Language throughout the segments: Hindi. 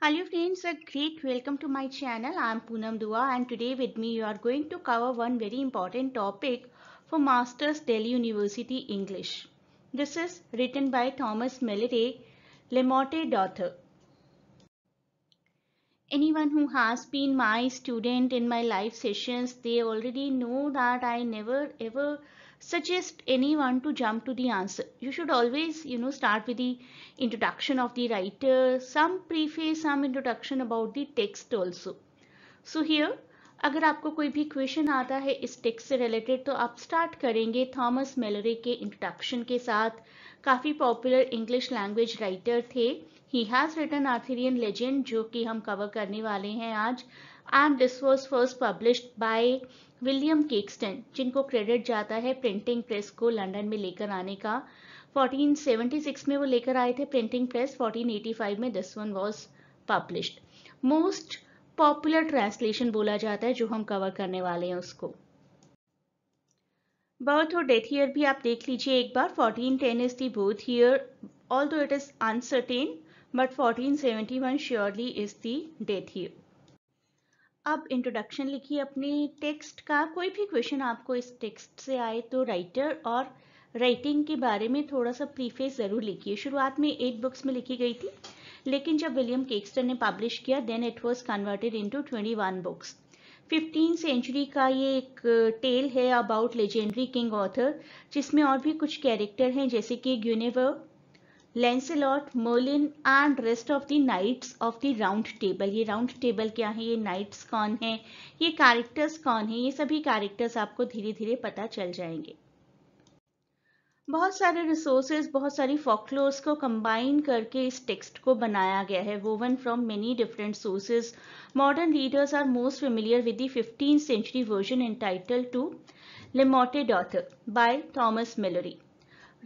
Hello friends, a great welcome to my channel. I am Poonam Dua and today with me you are going to cover one very important topic for Masters Delhi University English. This is written by Thomas Milleret, Lemotte Daughter. Anyone who has been my student in my live sessions, they already know that I never ever suggest anyone to jump to the answer. You should always, you know, start with the introduction of the writer, some preface, some introduction about the text also. So here, अगर आपको कोई भी क्वेश्चन आता है इस टेक्स्ट से रिलेटेड तो आप स्टार्ट करेंगे थॉमस मेलरे के इंट्रोडक्शन के साथ काफ़ी पॉपुलर इंग्लिश लैंग्वेज राइटर थे he has written Arthurian legend जो कि हम कवर करने वाले हैं आज and this was first published by William Caxton जिनको क्रेडिट जाता है प्रिंटिंग प्रेस को लंडन में लेकर आने का 1476 में वो लेकर आए थे प्रिंटिंग प्रेस 1485 में this one was published most popular translation बोला जाता है जो हम कवर करने वाले हैं उसको बर्थ और डेथ ईयर भी आप देख लीजिए एक बार 1410 is the birth year although it is uncertain but 1471 surely is the death year अब इंट्रोडक्शन लिखिए अपने टेक्स्ट का कोई भी क्वेश्चन आपको इस टेक्स्ट से आए तो राइटर और राइटिंग के बारे में थोड़ा सा प्रीफेस ज़रूर लिखिए शुरुआत में एट बुक्स में लिखी गई थी लेकिन जब विलियम केक्सटर ने पब्लिश किया then it was converted into 21 books fifteen century का ये एक टेल है अबाउट लेजेंडरी किंग ऑथर जिसमें और भी कुछ कैरेक्टर हैं जैसे कि Guinevere Lancelot Merlin and rest of the knights of the round table ये राउंड टेबल क्या है ये नाइट्स कौन है ये कैरेक्टर्स कौन है ये सभी कैरेक्टर्स आपको धीरे धीरे पता चल जाएंगे बहुत सारे रिसोर्सेज बहुत सारी फॉकलोर्स को कंबाइन करके इस टेक्स्ट को बनाया गया है woven from many different sources modern readers are most familiar with the fifteen century version title to Le Morte d'Arthur by Thomas Malory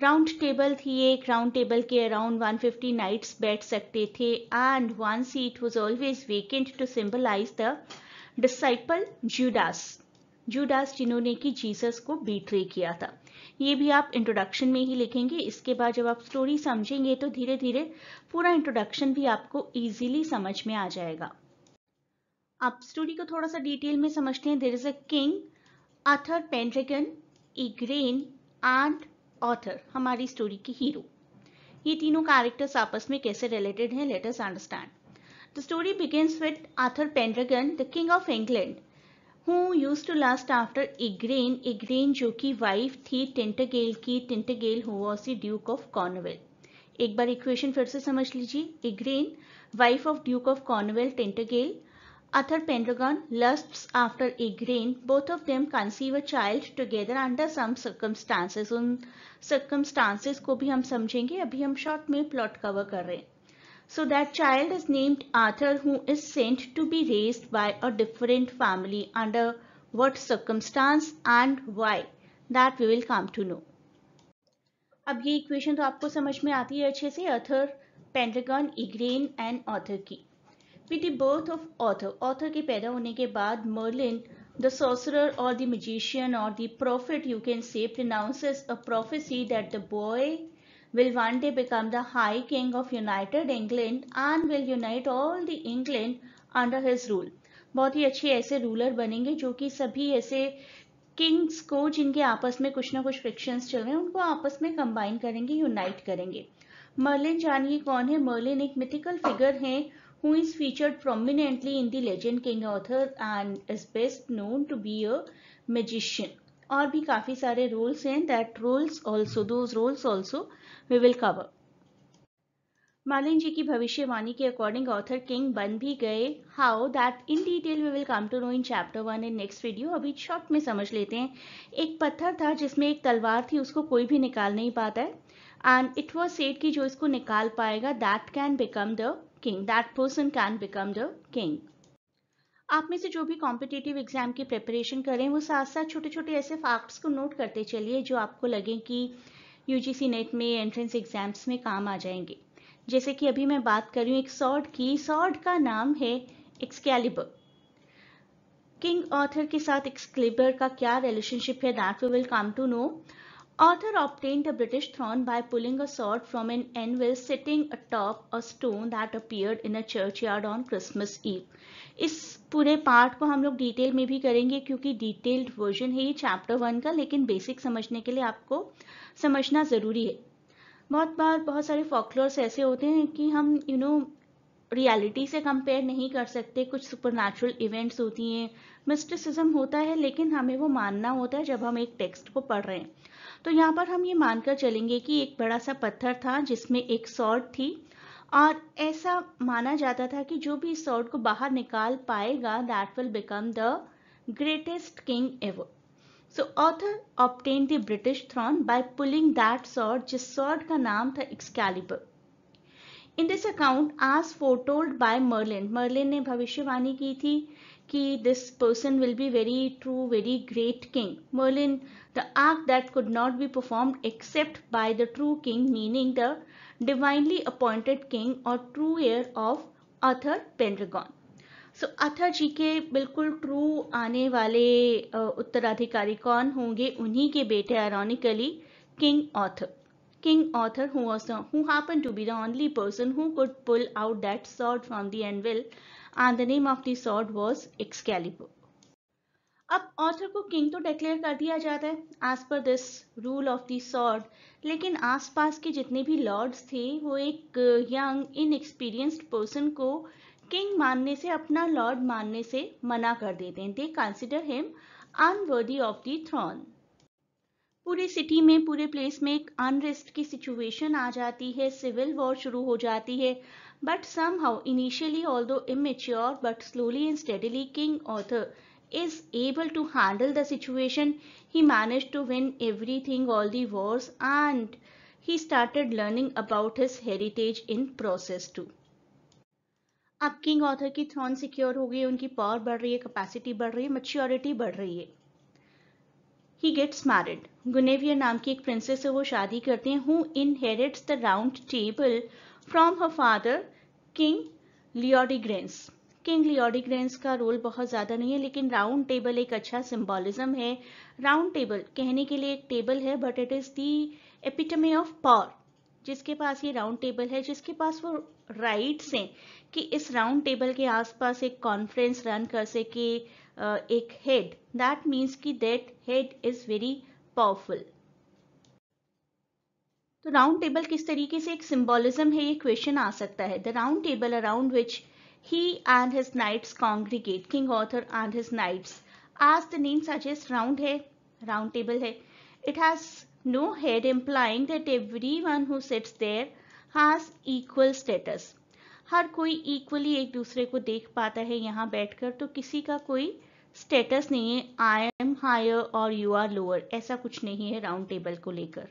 round table थी एक राउंड टेबल के अराउंड 150 नाइट्स बैठ सकते थे and one seat was always vacant to symbolize the disciple Judas Judas जिन्होंने कि जीसस को बीट्रे किया था ये भी आप इंट्रोडक्शन में ही लिखेंगे इसके बाद जब आप स्टोरी समझेंगे तो धीरे धीरे पूरा इंट्रोडक्शन भी आपको ईजिली समझ में आ जाएगा आप स्टोरी को थोड़ा सा डिटेल में समझते हैं there is a king Arthur Pendragon Igraine and Arthur हमारी स्टोरी की हीरो ये तीनों कैरेक्टर्स आपस में कैसे रिलेटेड हैं let's understand the story begins with Arthur Pendragon the king of England who used to lust after Igraine Igraine जो कि वाइफ थी टेंटगेल की Tintagel who was duke of Cornwall एक बार इक्वेशन फिर से समझ लीजिए Igraine wife of duke of Cornwall टेंटगेल Arthur Pendragon lusts after Igraine. Both of them conceive a child together under some circumstances. उन circumstances को भी हम समझेंगे अभी हम short में plot cover कर रहे हैं So that child is named Arthur who is sent to be raised by a different family under what circumstance and why that we will come to know. अब ये equation तो आपको समझ में आती है अच्छे से Arthur Pendragon, Igraine and Arthur की with birth of Arthur Arthur के पैदा होने के बाद मर्लिन द सोसरर और द मजिशियन और the prophet you can say pronounces a prophecy that the boy will one day become the high king of united England and will unite all the England under his rule बहुत ही अच्छे ऐसे रूलर बनेंगे जो कि सभी ऐसे किंग्स को जिनके आपस में कुछ ना कुछ फ्रिक्शन चल रहे हैं उनको आपस में कंबाइन करेंगे यूनाइट करेंगे मर्लिन जानिए कौन है मर्लिन एक मिथिकल फिगर है who is featured prominently in the Legend King author and is best known to be a magician. और भी काफ़ी सारे roles हैं that roles also those roles also we will cover. मालिन जी की भविष्यवाणी के अकॉर्डिंग ऑथर किंग बन भी गए how that in detail we will come to know in chapter one in next video अभी शॉर्ट में समझ लेते हैं एक पत्थर था जिसमें एक तलवार थी उसको कोई भी निकाल नहीं पाता है एंड इट वॉज सेट कि जो इसको निकाल पाएगा that can become the king. That person can become the king. आप में से जो भी कॉम्पिटेटिव एग्जाम की प्रिपरेशन करें वो साथ साथ छोटे छोटे ऐसे फैक्ट्स को नोट करते चलिए जो आपको लगे कि यूजीसी नेट में एंट्रेंस एग्जाम्स में काम आ जाएंगे जैसे कि अभी मैं बात कर रही हूँ एक सॉर्ड की सॉर्ड का नाम है एक्सकैलिबर किंग ऑथर के साथ एक्सक्लिबर का क्या रिलेशनशिप है that we will come to know Arthur obtained the British throne by pulling a sword from an anvil sitting atop a stone that appeared in a churchyard on Christmas Eve. इस पूरे पार्ट को हम लोग डिटेल में भी करेंगे क्योंकि डिटेल्ड वर्जन है ये चैप्टर वन का लेकिन बेसिक समझने के लिए आपको समझना ज़रूरी है बहुत बार बहुत सारे फॉकलोर्स ऐसे होते हैं कि हम you you know know, reality से कंपेयर नहीं कर सकते कुछ सुपर इवेंट्स होती हैं मिस्टिसिज्म होता है लेकिन हमें वो मानना होता है जब हम एक टेक्स्ट को पढ़ रहे हैं तो यहाँ पर हम ये मानकर चलेंगे कि एक बड़ा सा पत्थर था जिसमें एक सॉर्ट थी और ऐसा माना जाता था कि जो भी इस सॉर्ट को बाहर निकाल पाएगा that will become the greatest king ever so Arthur obtained the British throne by pulling that sword जिस सॉर्ट का नाम था एक्सकैलिबर इन दिस अकाउंट आज फोटोल्ड बाय मर्लिन मर्लिन ने भविष्यवाणी की थी कि this person will be very true very great king Merlin the आर्क that could not be perform except by the true king meaning the divinely appointed king और true heir of Arthur Pendragon. So so, Arthur ji के बिल्कुल ट्रू आने वाले उत्तराधिकारी कौन होंगे उन्हीं के बेटे ironically king Arthur King Arthur who was the, who happened to be the only person who could pull out that sword from the anvil and the name of the sword was Excalibur. अब ऑथर को किंग तो डिक्लेयर कर दिया जाता है as per this rule of the sword लेकिन आसपास के जितने भी लॉर्ड्स थे वो एक यंग इनएक्सपीरियंस्ड पर्सन को किंग मानने से अपना लॉर्ड मानने से मना कर देते हैं they consider him unworthy of the throne पूरे सिटी में पूरे प्लेस में एक अनरेस्ट की सिचुएशन आ जाती है सिविल वॉर शुरू हो जाती है but somehow initially although immature but slowly and steadily king Arthur able to handle the situation he manage to win everything all the wars and he started learning about his heritage in process too अब किंग ऑथर की थ्रॉन सिक्योर हो गई उनकी पावर बढ़ रही है कैपेसिटी बढ़ रही है मच्योरिटी बढ़ रही है ही गेट्स मैरिड गुनेविया नाम की एक प्रिंसेस से वो शादी करते हैं who inherits the round table from her father king Leodegrance king Leodegrance का रोल बहुत ज़्यादा नहीं है लेकिन राउंड टेबल एक अच्छा सिम्बॉलिज्म है राउंड टेबल कहने के लिए एक टेबल है but it is the epitome of power जिसके पास ये राउंड टेबल है जिसके पास वो राइट्स हैं कि इस राउंड टेबल के आसपास एक कॉन्फ्रेंस रन कर सके uh, एक हेड दैट मीन्स की that head is very powerful तो राउंड टेबल किस तरीके से एक सिंबोलिज्म है ये क्वेश्चन आ सकता है the round table around which he and his knights congregate king Arthur and his knights as the name suggest round है राउंड टेबल है it has no head implying that everyone who sits there has equal status हर कोई इक्वली एक दूसरे को देख पाता है यहाँ बैठकर तो किसी का कोई स्टेटस नहीं है आई एम हायर और यू आर लोअर ऐसा कुछ नहीं है राउंड टेबल को लेकर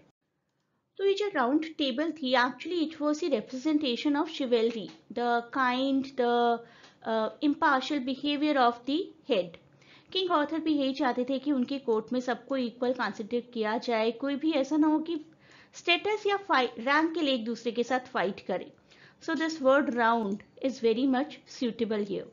तो ये जो राउंड टेबल थी actually it was a representation of chivalry the kind the impartial behaviour of the head king Arthur भी यही चाहते थे कि उनके कोर्ट में सबको इक्वल कंसिडर किया जाए कोई भी ऐसा ना हो कि स्टेटस या रैंक के लिए एक दूसरे के साथ फाइट करे so this word round is very much suitable here.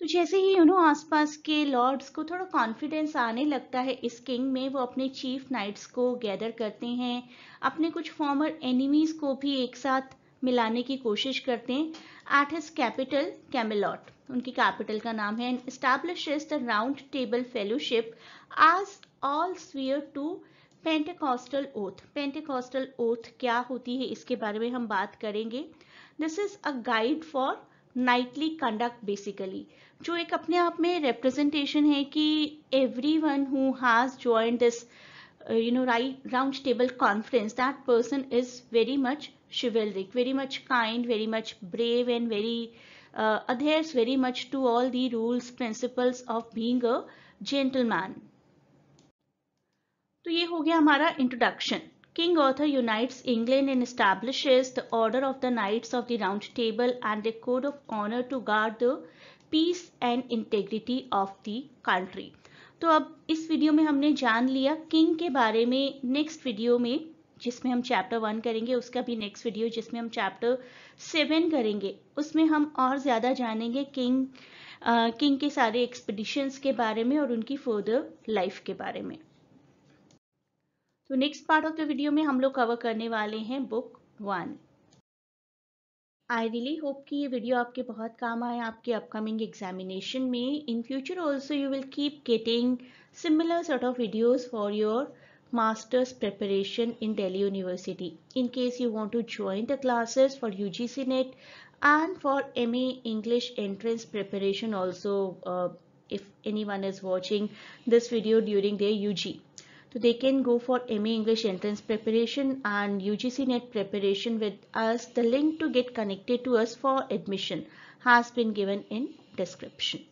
तो जैसे ही यू नो आसपास के लॉर्ड्स को थोड़ा कॉन्फिडेंस आने लगता है इस किंग में वो अपने चीफ नाइट्स को गैदर करते हैं अपने कुछ फॉर्मर एनिमीज को भी एक साथ मिलाने की कोशिश करते हैं एट हिज कैपिटल कैमिलॉट उनकी कैपिटल का नाम है and establish the round table fellowship as all swear to Pentecostal oath Pentecostal oath क्या होती है इसके बारे में हम बात करेंगे this is a guide for knightly conduct basically जो एक अपने आप में रिप्रेजेंटेशन है कि everyone who has join this you know right round table conference that person is very much chivalric very much kind very much brave and very अधेयर्स very much to all the rules principles of being a gentleman तो ये हो गया हमारा introduction king Arthur unites England and establish the order of the knights of the round table and the code of honour to guard the peace and integrity of the country तो अब इस वीडियो में हमने जान लिया किंग के बारे में नेक्स्ट वीडियो में जिसमें हम चैप्टर वन करेंगे उसका भी नेक्स्ट वीडियो जिसमें हम चैप्टर सेवन करेंगे उसमें हम और ज़्यादा जानेंगे किंग किंग के सारे एक्सपीडिशंस के बारे में और उनकी फर्दर लाइफ के बारे में तो next part of the video में हम लोग कवर करने वाले हैं book one I really hope कि ये वीडियो आपके बहुत काम आए आपके अपकमिंग एग्जामिनेशन में in future also you will keep getting similar sort of videos for your master's preparation in Delhi University. In case you want to join the classes for UGC NET and for MA English entrance preparation also uh, if anyone is watching this video during their UG. So they can go for MA English entrance preparation and UGC net preparation with us. The link to get connected to us for admission has been given in description.